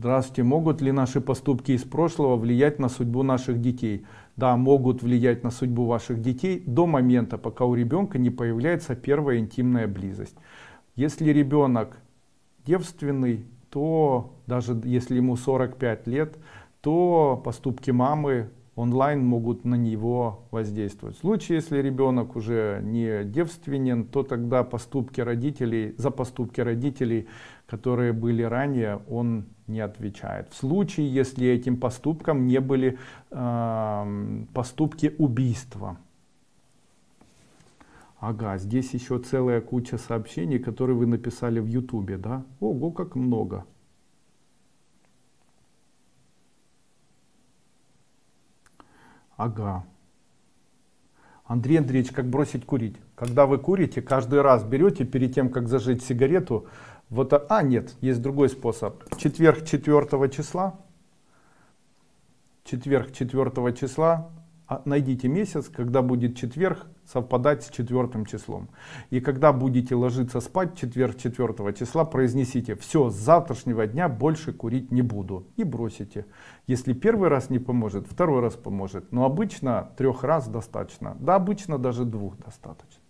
Здравствуйте, могут ли наши поступки из прошлого влиять на судьбу наших детей? Да, могут влиять на судьбу ваших детей до момента, пока у ребенка не появляется первая интимная близость. Если ребенок девственный, то даже если ему 45 лет, то поступки мамы онлайн могут на него воздействовать. В случае, если ребенок уже не девственен, то тогда поступки родителей, за поступки родителей, которые были ранее, он не отвечает. В случае, если этим поступком не были э, поступки убийства. Ага, здесь еще целая куча сообщений, которые вы написали в Ютубе, да? Ого, как много. Ага. Андрей Андреевич, как бросить курить? Когда вы курите, каждый раз берете, перед тем, как зажечь сигарету, вот, а, а нет, есть другой способ. Четверг 4 числа, четверг 4 числа а найдите месяц, когда будет четверг совпадать с четвертым числом. И когда будете ложиться спать четверг четвертого числа, произнесите «Все, с завтрашнего дня больше курить не буду» и бросите. Если первый раз не поможет, второй раз поможет. Но обычно трех раз достаточно. Да, обычно даже двух достаточно.